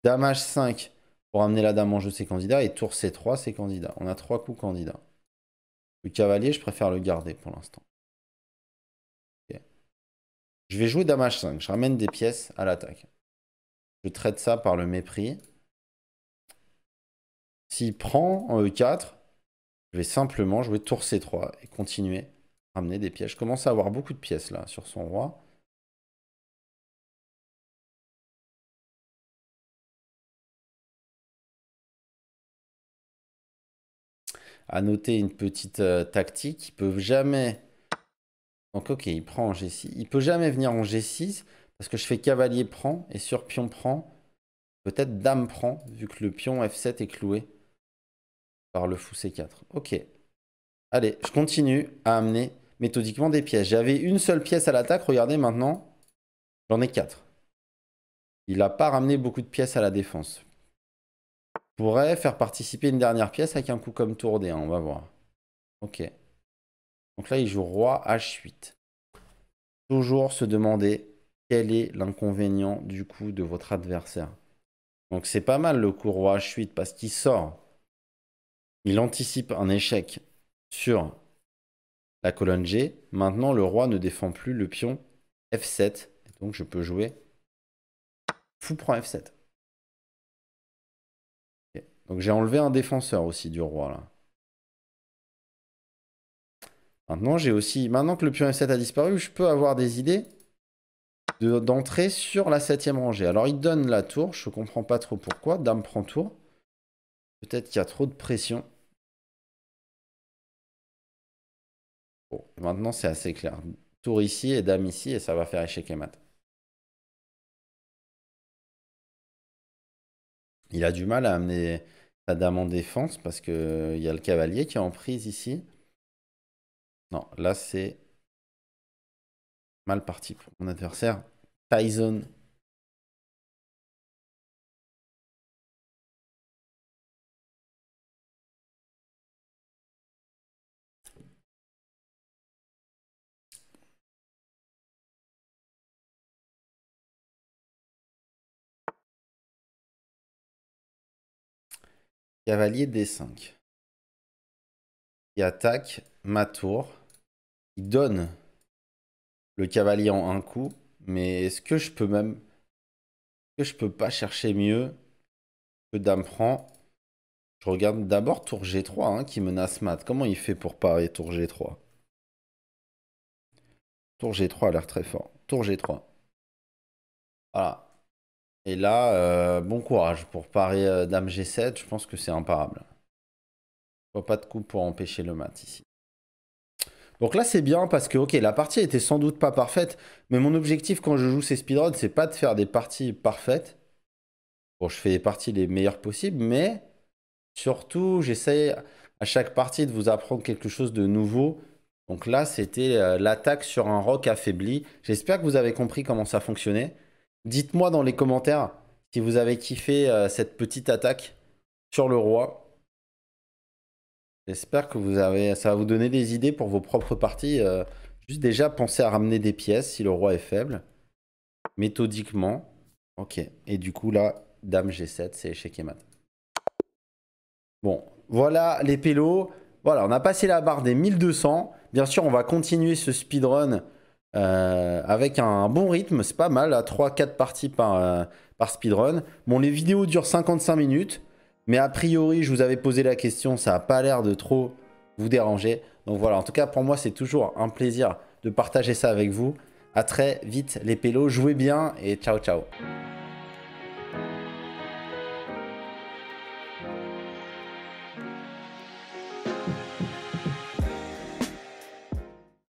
Dame H5 pour amener la dame en jeu, c'est candidat. Et tour C3, c'est candidat. On a trois coups candidats. Le cavalier, je préfère le garder pour l'instant. Je vais jouer dame H5. Je ramène des pièces à l'attaque. Je traite ça par le mépris. S'il prend en euh, E4, je vais simplement jouer tour C3 et continuer Ramener des pièces. Je commence à avoir beaucoup de pièces là sur son roi. À noter une petite euh, tactique. Il peut jamais. Donc ok, il prend en G6. Il peut jamais venir en G6 parce que je fais cavalier prend et sur pion prend. Peut-être dame prend vu que le pion F7 est cloué par le fou C4. Ok. Allez, je continue à amener méthodiquement des pièces. J'avais une seule pièce à l'attaque, regardez maintenant, j'en ai quatre. Il n'a pas ramené beaucoup de pièces à la défense. Je pourrais faire participer une dernière pièce avec un coup comme tour d hein, on va voir. Ok. Donc là, il joue roi H8. Toujours se demander quel est l'inconvénient du coup de votre adversaire. Donc c'est pas mal le coup roi H8 parce qu'il sort. Il anticipe un échec sur la colonne G. Maintenant, le roi ne défend plus le pion F7. Donc, je peux jouer fou prend F7. Donc, j'ai enlevé un défenseur aussi du roi, là. Maintenant, j'ai aussi... Maintenant que le pion F7 a disparu, je peux avoir des idées d'entrer sur la septième rangée. Alors, il donne la tour. Je comprends pas trop pourquoi. Dame prend tour. Peut-être qu'il y a trop de pression. maintenant c'est assez clair. Tour ici et dame ici et ça va faire échec et mat. Il a du mal à amener sa dame en défense parce qu'il euh, y a le cavalier qui est en prise ici. Non, là c'est mal parti pour mon adversaire. Tyson cavalier d5. Qui attaque ma tour. il donne le cavalier en un coup. Mais est-ce que je peux même... Est-ce que je peux pas chercher mieux que dame prend Je regarde d'abord tour g3 hein, qui menace mat. Comment il fait pour parer tour g3 Tour g3 a l'air très fort. Tour g3. Voilà. Et là, euh, bon courage pour parer euh, Dame G7. Je pense que c'est imparable. Je pas de coup pour empêcher le mat ici. Donc là, c'est bien parce que, ok, la partie était sans doute pas parfaite. Mais mon objectif quand je joue ces speedruns, c'est pas de faire des parties parfaites. Bon, je fais des parties les meilleures possibles, mais surtout, j'essaie à chaque partie de vous apprendre quelque chose de nouveau. Donc là, c'était euh, l'attaque sur un roc affaibli. J'espère que vous avez compris comment ça fonctionnait. Dites-moi dans les commentaires si vous avez kiffé euh, cette petite attaque sur le roi. J'espère que vous avez, ça va vous donner des idées pour vos propres parties. Euh, juste déjà, pensez à ramener des pièces si le roi est faible. Méthodiquement. Ok. Et du coup, là, dame G7, c'est échec et mat. Bon, voilà les pélos. Voilà, on a passé la barre des 1200. Bien sûr, on va continuer ce speedrun euh, avec un bon rythme, c'est pas mal, à 3-4 parties par, euh, par speedrun. Bon, les vidéos durent 55 minutes, mais a priori, je vous avais posé la question, ça n'a pas l'air de trop vous déranger. Donc voilà, en tout cas, pour moi, c'est toujours un plaisir de partager ça avec vous. À très vite, les pélos, jouez bien et ciao, ciao.